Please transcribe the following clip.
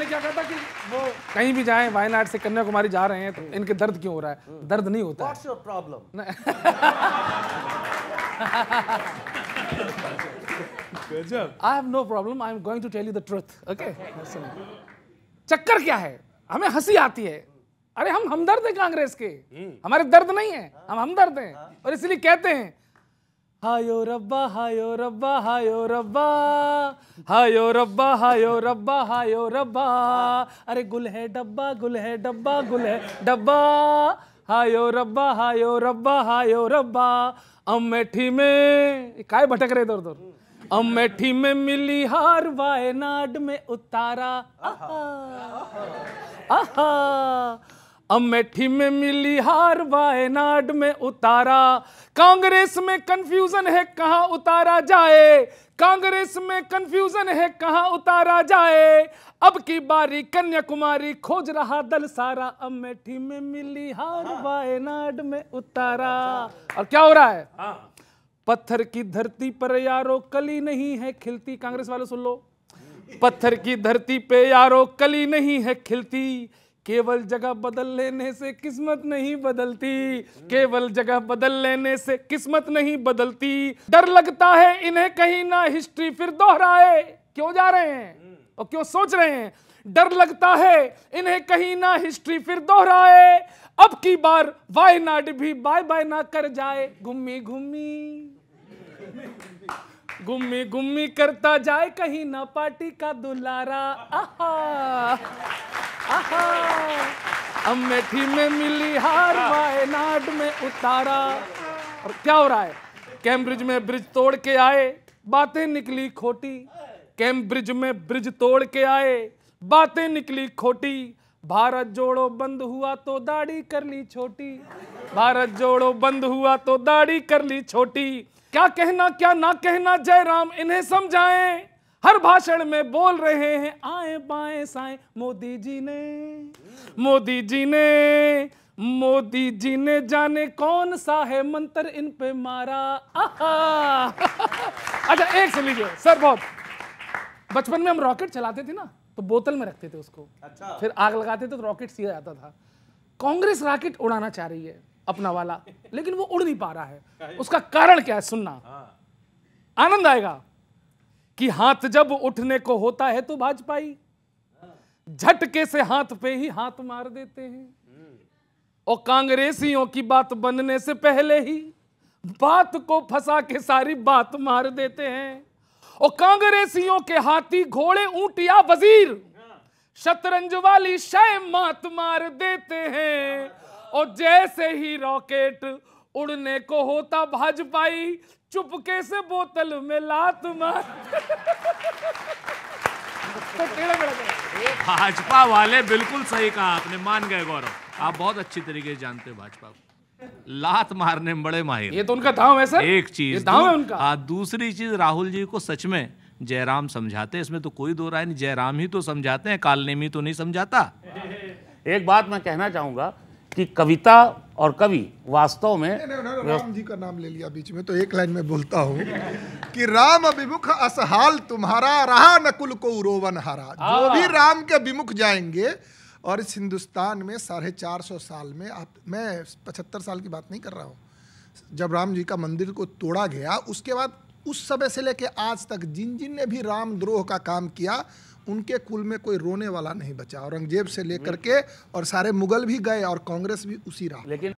उन्होंने क्या कहा था कि वो कहीं भी जाए वायनाड से कन्याकुमारी जा रहे हैं तो हम्म। इनके दर्द क्यों हो रहा है दर्द नहीं होता What's your problem? I have no problem I am going to tell you the truth okay चक्कर क्या है हमें हंसी आती है अरे हम हमदर्द हैं कांग्रेस के हम्म। हमारे दर्द नहीं है हम हमदर्द हैं हाँ। और इसलिए कहते हैं हायो रब्बा हायो रब्बा हायो रब्बा हायो रब्बा हायो रब्बा हायो रब्बा अरे गुल है डब्बा गुल है डब्बा गुल है डब्बा हायो रब्बा हायो रब्बा हायो रब्बा अमेठी में काय भटक रहे दौर अम अमेठी में मिली हार वायनाड में उतारा आहा आहा अमेठी में मिली हार वायनाड में उतारा कांग्रेस में कंफ्यूजन है कहां उतारा जाए कांग्रेस में कंफ्यूजन है कहां उतारा जाए अब की बारी कन्याकुमारी खोज रहा दल सारा अमेठी में मिली हार हाँ। वायनाड में उतारा और अच्छा। क्या हो रहा है हाँ। पत्थर की धरती पर यारो कली नहीं है खिलती कांग्रेस वाले सुन लो पत्थर की धरती पे यारो कली नहीं है खिलती केवल जगह बदल लेने से किस्मत नहीं बदलती केवल जगह बदल लेने से किस्मत नहीं बदलती डर लगता है इन्हें कहीं ना हिस्ट्री फिर दोहराए क्यों जा रहे हैं और क्यों सोच रहे हैं डर लगता है इन्हें कहीं ना हिस्ट्री फिर दोहराए अब की बार वायनाड भी बाय बाय ना कर जाए घुम्मी घुम्मी घुम्मी घुम्मी करता जाए कहीं ना पार्टी का दुलारा आहा अमेठी में मिली हार हाँ। वायनाड में उतारा और क्या हो रहा है कैम्ब्रिज में ब्रिज तोड़ के आए बातें निकली खोटी कैम्ब्रिज में ब्रिज तोड़ के आए बातें निकली खोटी भारत जोड़ो बंद हुआ तो दाढ़ी कर ली छोटी भारत जोड़ो बंद हुआ तो दाढ़ी कर ली छोटी क्या कहना क्या ना कहना जयराम इन्हें समझाएं हर भाषण में बोल रहे हैं आए बाएं साए मोदी जी ने मोदी जी ने मोदी जी ने जाने कौन सा है मंत्र इन पे मारा अच्छा एक से लीजिए सर बहुत बचपन में हम रॉकेट चलाते थे ना तो बोतल में रखते थे उसको अच्छा फिर आग लगाते थे तो रॉकेट सीधा जाता था कांग्रेस रॉकेट उड़ाना चाह रही है अपना वाला लेकिन वो उड़ नहीं पा रहा है उसका कारण क्या है सुनना हाँ। आनंद आएगा कि हाथ जब उठने को होता है तो भाजपाई झटके से हाथ पे ही हाथ मार देते हैं और कांग्रेसियों की बात बनने से पहले ही बात को फंसा के सारी बात मार देते हैं और कांग्रेसियों के हाथी घोड़े ऊंट या वजीर शतरंज वाली शय मात मार देते हैं और जैसे ही रॉकेट उड़ने को होता भाजपाई चुपके से बोतल में लात मार तो भाजपा वाले बिल्कुल सही कहा आपने मान गए गौरव आप बहुत अच्छी तरीके से जानते भाजपा को लात मारने में बड़े माहिर ये तो उनका धाम है सर एक चीज धाम है उनका हाँ दूसरी चीज राहुल जी को सच में जयराम समझाते हैं इसमें तो कोई दो राय नहीं जयराम ही तो समझाते हैं कालनेमी तो नहीं समझाता एक बात मैं कहना चाहूंगा कि कविता और कवि वास्तव में ने, ने, ने, राम जी का नाम ले लिया बीच में तो एक लाइन में बोलता हूँ कि राम विमुख असहाल तुम्हारा रहा नकुल को रोवन हरा जो भी राम के विमुख जाएंगे और इस हिंदुस्तान में साढ़े चार सौ साल में आप मैं पचहत्तर साल की बात नहीं कर रहा हूँ जब राम जी का मंदिर को तोड़ा गया उसके बाद उस समय से लेकर आज तक जिन जिन ने भी रामद्रोह का काम किया उनके कुल में कोई रोने वाला नहीं बचा औरंगजेब से लेकर हम्म। के और सारे मुगल भी गए और कांग्रेस भी उसी राह लेकिन